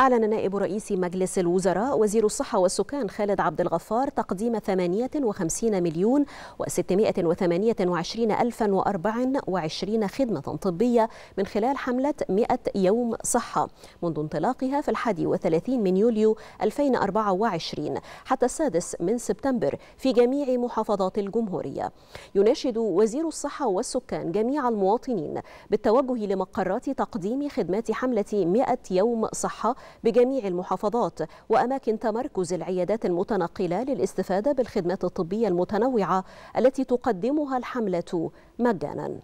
أعلن نائب رئيس مجلس الوزراء وزير الصحة والسكان خالد عبد الغفار تقديم 58 مليون و628 ألفا وأربع وعشرين خدمة طبية من خلال حملة 100 يوم صحة منذ انطلاقها في الحادي وثلاثين من يوليو 2024 حتى السادس من سبتمبر في جميع محافظات الجمهورية يناشد وزير الصحة والسكان جميع المواطنين بالتوجه لمقرات تقديم خدمات حملة 100 يوم صحة بجميع المحافظات وأماكن تمركز العيادات المتنقلة للاستفادة بالخدمات الطبية المتنوعة التي تقدمها الحملة مجاناً